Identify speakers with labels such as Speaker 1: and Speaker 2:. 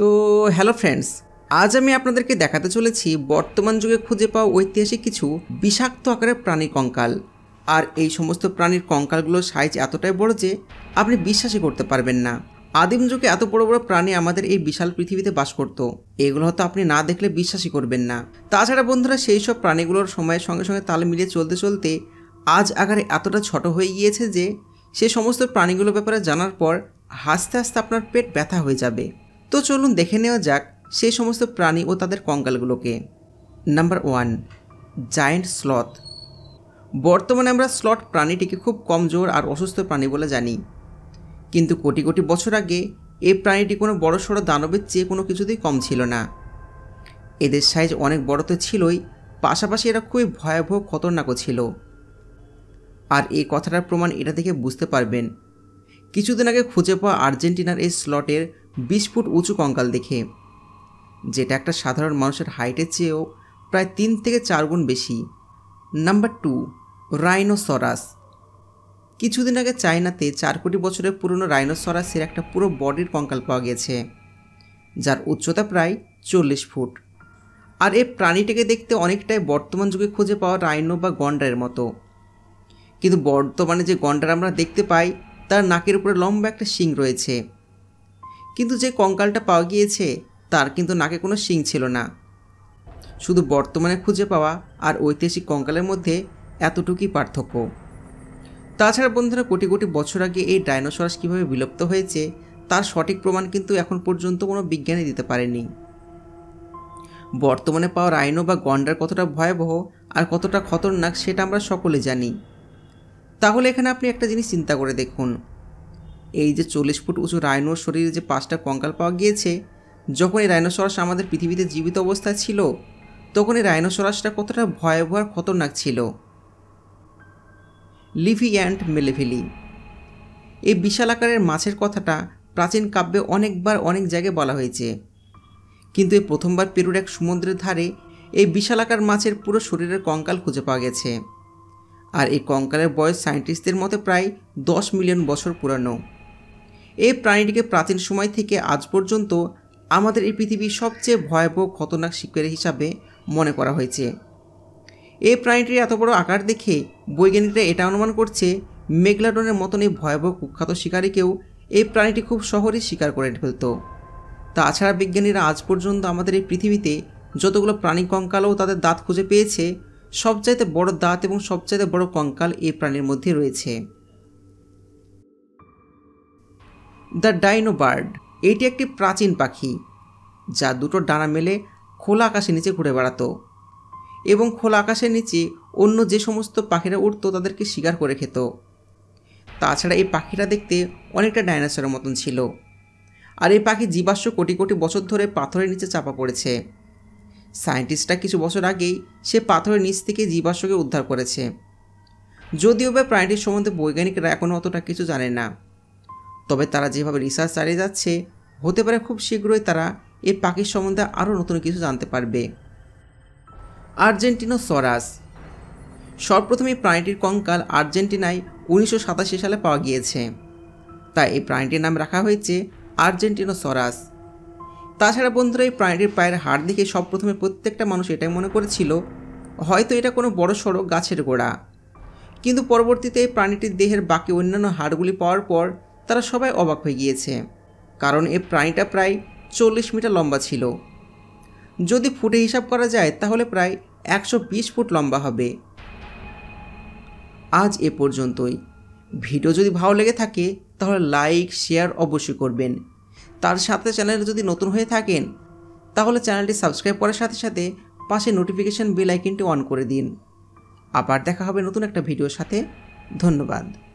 Speaker 1: তো hello friends আজ আমি আপনাদেরকে দেখাতে চলেছি বর্তমান যুগে খুঁজে পাওয়া ঐতিহাসিক কিছু বিষাক্ত আকারের প্রাণী কঙ্কাল আর এই সমস্ত প্রাণীর কঙ্কালগুলোর সাইজ এতটাই বড় যে আপনি বিশ্বাসই করতে পারবেন না আদিম যুগে এত বড় বড় প্রাণী আমাদের এই বিশাল পৃথিবীতে বাস করত এগুলো হয়তো আপনি না দেখলে বিশ্বাসই করবেন না তাছাড়া বন্ধুরা সেই সব প্রাণীগুলোর সময়ের সঙ্গে সঙ্গে তাল মিলিয়ে চলতে চলতে আজ আকারে এতটা ছোট হয়ে গিয়েছে যে সে সমস্ত প্রাণীগুলোর ব্যাপারে জানার পর হাসতে হাসতে আপনার পেট ব্যথা হয়ে যাবে তো চলুন দেখে নেওয়া যাক সেই সমস্ত প্রাণী ও তাদের কঙ্কালগুলোকে নাম্বার ওয়ান জায়েন্ট স্লথ বর্তমানে আমরা স্লট প্রাণীটিকে খুব কমজোর আর অসুস্থ প্রাণী বলে জানি কিন্তু কোটি কোটি বছর আগে এই প্রাণীটি কোনো বড় সড়ো দানবের চেয়ে কোনো কিছুতেই কম ছিল না এদের সাইজ অনেক বড় তো ছিলই পাশাপাশি এরা খুবই ভয়াবহ খতরনাকও ছিল আর এই কথাটার প্রমাণ এটা থেকে বুঝতে পারবেন কিছুদিন আগে খুঁজে পাওয়া আর্জেন্টিনার এই স্লটের বিশ ফুট উঁচু কঙ্কাল দেখে যেটা একটা সাধারণ মানুষের হাইটের চেয়েও প্রায় তিন থেকে চার গুণ বেশি নাম্বার টু রাইনোসরাস কিছুদিন আগে চায়নাতে চার কোটি বছরের পুরনো রাইনোসরাসের একটা পুরো বডির কঙ্কাল পাওয়া গেছে যার উচ্চতা প্রায় চল্লিশ ফুট আর এ প্রাণীটাকে দেখতে অনেকটাই বর্তমান যুগে খুঁজে পাওয়া রাইনো বা গন্ডারের মতো কিন্তু বর্তমানে যে গন্ডার আমরা দেখতে পাই তার নাকের উপরে লম্বা একটা শিং রয়েছে কিন্তু যে কঙ্কালটা পাওয়া গিয়েছে তার কিন্তু নাকে কোনো শিং ছিল না শুধু বর্তমানে খুঁজে পাওয়া আর ঐতিহাসিক কঙ্কালের মধ্যে এতটুকুই পার্থক্য তাছাড়া বন্ধুরা কোটি কোটি বছর আগে এই ডাইনোসরাস কীভাবে বিলুপ্ত হয়েছে তার সঠিক প্রমাণ কিন্তু এখন পর্যন্ত কোনো বিজ্ঞানী দিতে পারেনি বর্তমানে পাওয়া রাইনো বা গন্ডার কতটা ভয়াবহ আর কতটা খতরনাক সেটা আমরা সকলে জানি তাহলে এখানে আপনি একটা জিনিস চিন্তা করে দেখুন এই যে চল্লিশ ফুট উঁচু রাইনোর শরীরে যে পাঁচটা কঙ্কাল পাওয়া গিয়েছে যখন এই রাইনোসরাস আমাদের পৃথিবীতে জীবিত অবস্থায় ছিল তখন এই রাইনোসরাসটা কতটা ভয়াবহ আর খতরনাক ছিল লিভি অ্যান্ড মেলেভিলি এই বিশাল আকারের মাছের কথাটা প্রাচীন কাব্যে অনেকবার অনেক জায়গায় বলা হয়েছে কিন্তু এই প্রথমবার পেরুর এক সমুদ্রের ধারে এই বিশালাকার মাছের পুরো শরীরের কঙ্কাল খুঁজে পাওয়া গেছে আর এই কঙ্কালের বয়স সায়েন্টিস্টদের মতে প্রায় দশ মিলিয়ন বছর পুরানো এই প্রাণীটিকে প্রাচীন সময় থেকে আজ পর্যন্ত আমাদের এই পৃথিবীর সবচেয়ে ভয়াবহ খতরনাক শিকারী হিসাবে মনে করা হয়েছে এই প্রাণীটির এত বড় আকার দেখে বৈজ্ঞানিকরা এটা অনুমান করছে মেঘলাডনের মতন এই ভয়াবহ কুখ্যাত শিকারীকেও এই প্রাণীটি খুব সহজেই শিকার করে ফেলত তাছাড়া বিজ্ঞানীরা আজ পর্যন্ত আমাদের এই পৃথিবীতে যতগুলো প্রাণী কঙ্কালও তাদের দাঁত খুঁজে পেয়েছে সবচাইতে বড় দাঁত এবং সবচাইতে বড় কঙ্কাল এই প্রাণীর মধ্যে রয়েছে দ্য ডাইনো বার্ড এটি একটি প্রাচীন পাখি যা দুটো ডানা মেলে খোলা আকাশের নিচে ঘুরে বেড়াতো এবং খোলা আকাশের নিচে অন্য যে সমস্ত পাখিরা উঠত তাদেরকে শিকার করে খেত তাছাড়া এই পাখিরা দেখতে অনেকটা ডাইনোসরের মতন ছিল আর এই পাখি জীবাশ্ম কোটি কোটি বছর ধরে পাথরের নিচে চাপা পড়েছে সায়েন্টিস্টরা কিছু বছর আগেই সে পাথরের নিচ থেকে জীবাশ্মকে উদ্ধার করেছে যদিও বা প্রাণীটির সম্বন্ধে বৈজ্ঞানিকরা এখনও অতটা কিছু জানে না তবে তারা যেভাবে রিসার্চ চালিয়ে যাচ্ছে হতে পারে খুব শীঘ্রই তারা এই পাখির সম্বন্ধে আরও নতুন কিছু জানতে পারবে আর্জেন্টিনো সরাস সর্বপ্রথম এই প্রাণীটির কঙ্কাল আর্জেন্টিনায় উনিশশো সালে পাওয়া গিয়েছে তাই এই প্রাণীটির নাম রাখা হয়েছে আর্জেন্টিনো সরাস তাছাড়া বন্ধুরা এই প্রাণীটির পায়ের হাড় দেখে সব প্রথমে প্রত্যেকটা মানুষ এটাই মনে করেছিল হয়তো এটা কোনো বড় সড়ো গাছের গোড়া কিন্তু পরবর্তীতে এই প্রাণীটির দেহের বাকি অন্যান্য হাড়গুলি পাওয়ার পর তারা সবাই অবাক হয়ে গিয়েছে কারণ এ প্রাণীটা প্রায় চল্লিশ মিটার লম্বা ছিল যদি ফুটে হিসাব করা যায় তাহলে প্রায় একশো বিশ ফুট লম্বা হবে আজ এ পর্যন্তই ভিডিও যদি ভালো লেগে থাকে তাহলে লাইক শেয়ার অবশ্যই করবেন তার সাথে চ্যানেল যদি নতুন হয়ে থাকেন তাহলে চ্যানেলটি সাবস্ক্রাইব করার সাথে সাথে পাশে নোটিফিকেশান বেল আইকনটি অন করে দিন আবার দেখা হবে নতুন একটা ভিডিওর সাথে ধন্যবাদ